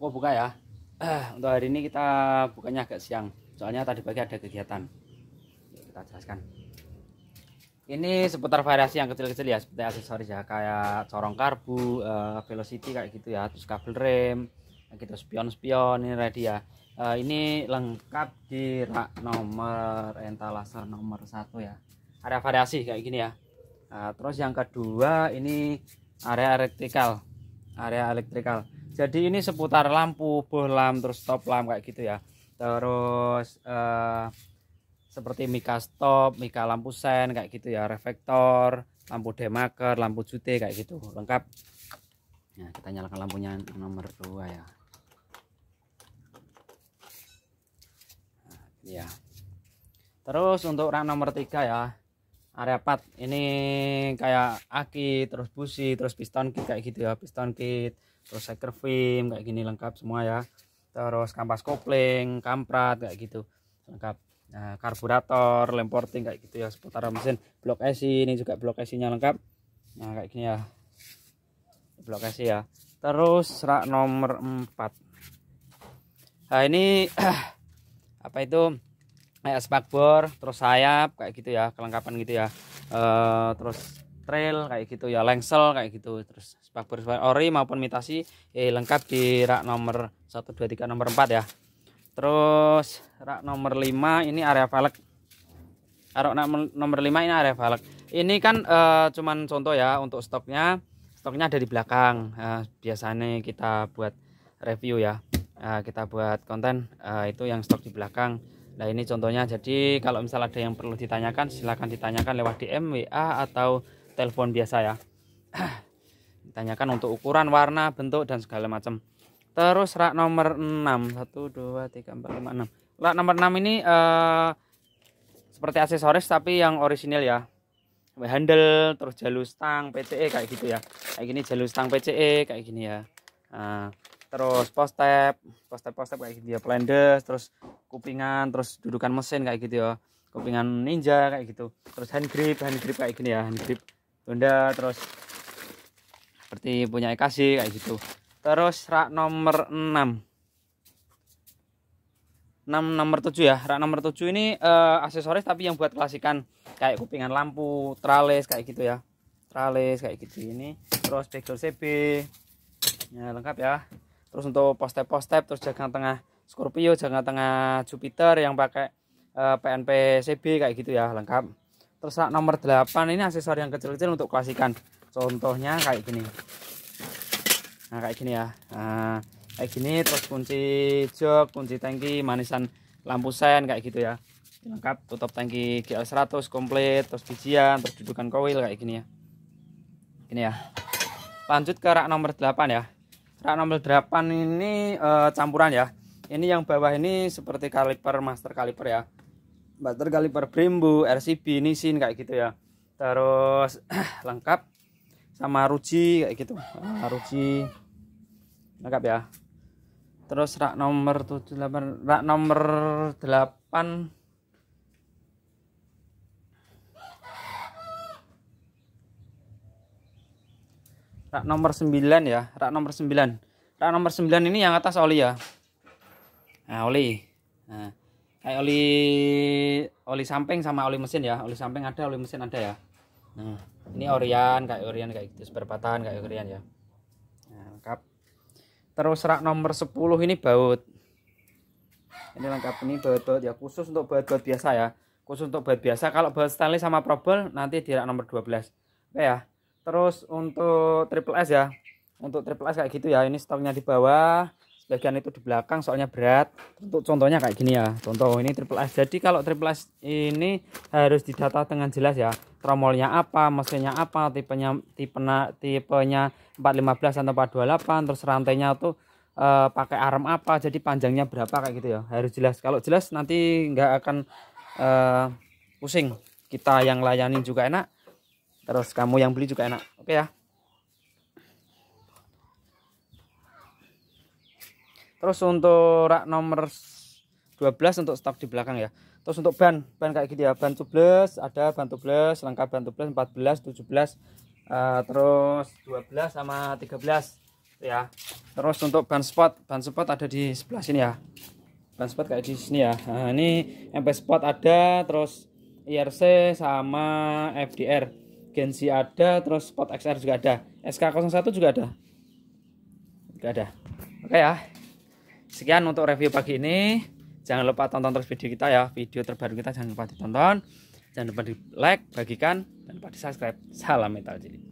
aku buka ya uh, untuk hari ini kita bukanya agak siang soalnya tadi pagi ada kegiatan kita jelaskan ini seputar variasi yang kecil-kecil ya seperti aksesoris ya kayak corong karbu uh, velocity kayak gitu ya terus kabel rem gitu spion-spion ini ready ya uh, ini lengkap di rak nomor entalase nomor satu ya ada variasi kayak gini ya uh, terus yang kedua ini area elektrikal area elektrikal jadi ini seputar lampu bohlam terus stop lamp kayak gitu ya terus eh, seperti mika stop mika lampu sen kayak gitu ya reflektor lampu demaker lampu jute kayak gitu lengkap nah, kita nyalakan lampunya nomor dua ya nah, ya terus untuk rang nomor tiga ya area 4 ini kayak aki terus busi terus piston kit kayak gitu ya piston kit terus seker film kayak gini lengkap semua ya terus kampas kopling kamprat kayak gitu lengkap nah, karburator lemporting kayak gitu ya seputar mesin blok esi ini juga blok esinya nya lengkap nah kayak gini ya blok esi ya terus rak nomor 4 nah ini apa itu kayak spakbor terus sayap kayak gitu ya kelengkapan gitu ya e, terus trail kayak gitu ya lengsel kayak gitu terus sepak ori maupun mitasi eh, lengkap di rak nomor 1 2 3 nomor 4 ya terus rak nomor 5 ini area velg rak nomor 5 ini area velg ini kan eh, cuman contoh ya untuk stoknya stoknya ada di belakang eh, biasanya kita buat review ya eh, kita buat konten eh, itu yang stok di belakang Nah ini contohnya jadi kalau misal ada yang perlu ditanyakan silahkan ditanyakan lewat DM, WA atau telepon biasa ya Tanyakan untuk ukuran warna bentuk dan segala macam terus rak nomor 6 1 2 3 4 5 6 rak nomor 6 ini uh, seperti aksesoris tapi yang orisinil ya handle terus jalur stang PCE kayak gitu ya kayak gini jalur stang PCE kayak gini ya uh, terus post tab post tab post tab kayak gitu ya blender terus kupingan terus dudukan mesin kayak gitu ya kupingan ninja kayak gitu terus hand grip hand grip kayak gini ya hand grip Honda terus seperti punya kasih kayak gitu terus rak nomor 6 6 nomor 7 ya rak nomor 7 ini uh, aksesoris tapi yang buat klasikan kayak kupingan lampu tralis kayak gitu ya tralis kayak gitu ini terus bagel CB ya lengkap ya terus untuk post step post step terus jangan tengah Scorpio jangan tengah Jupiter yang pakai uh, eh, PNP CB kayak gitu ya lengkap terus nomor 8 ini aksesoris yang kecil-kecil untuk klasikan contohnya kayak gini nah kayak gini ya nah, kayak gini terus kunci jok kunci tangki manisan lampu sein kayak gitu ya lengkap tutup tangki GL100 komplit terus bijian terus dudukan koil kayak gini ya ini ya lanjut ke rak nomor 8 ya rak nomor 8 ini e, campuran ya ini yang bawah ini seperti kaliper master kaliper ya butter kaliper Brembo, RCB, Nissin kayak gitu ya. Terus lengkap sama Ruji kayak gitu. Ah, ruji lengkap ya. Terus rak nomor 78 rak nomor 8 rak nomor 9 ya rak nomor 9 rak nomor 9 ini yang atas oli ya nah oli nah kayak oli oli samping sama oli mesin ya oli samping ada oli mesin ada ya nah ini Orion kayak Orion kayak gitu seperpatan kayak Orion ya nah, lengkap terus rak nomor 10 ini baut ini lengkap ini baut-baut ya khusus untuk baut-baut biasa ya khusus untuk baut biasa kalau baut stainless sama probel nanti di rak nomor 12 oke ya terus untuk triple S ya untuk triple S kayak gitu ya ini stoknya di bawah bagian itu di belakang soalnya berat untuk contohnya kayak gini ya contoh ini triple S jadi kalau triple S ini harus didata dengan jelas ya tromolnya apa mesinnya apa tipenya tipenya tipenya 415 atau 428 terus rantainya tuh eh, e, pakai arm apa jadi panjangnya berapa kayak gitu ya harus jelas kalau jelas nanti nggak akan e, pusing kita yang layani juga enak terus kamu yang beli juga enak oke ya terus untuk rak nomor 12 untuk stok di belakang ya terus untuk ban ban kayak gitu ya ban tubeless, ada ban tubeless, lengkap ban tubeless 14 17 uh, terus 12 sama 13 ya terus untuk ban spot ban spot ada di sebelah sini ya ban spot kayak di sini ya nah, ini MP spot ada terus IRC sama FDR Gensi ada terus spot XR juga ada SK01 juga ada juga ada oke ya sekian untuk review pagi ini jangan lupa tonton terus video kita ya video terbaru kita jangan lupa ditonton jangan lupa di like bagikan dan lupa di subscribe salam metal jadi.